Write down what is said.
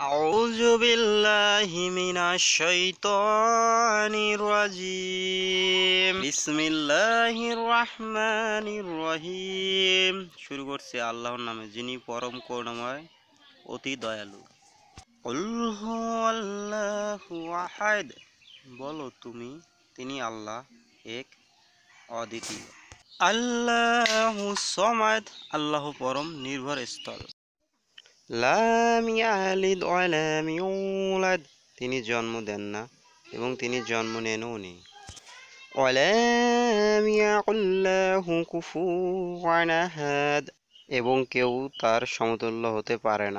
أعوذ بالله من الشيطان الرجيم بسم الله الرحمن الرحيم শুরু করছি আল্লাহর নামে যিনি পরম করুণাময় অতি দয়ালু কুল হুয়াল্লাহু আহাদ বলো তুমি তিনি আল্লাহ এক অদ্বিতীয় আল্লাহু সমাদ আল্লাহ পরম নির্ভর স্থল লাম ইয়ালিদ ওয়ালাম ইউলাদ তিনি জন্ম দেন না এবং তিনি জন্ম নেনও নি ওয়ালাম ইয়াকুল্লাহু কুফুওয়ান আহাদ এবং কেউ তার সমতুল্য হতে পারে না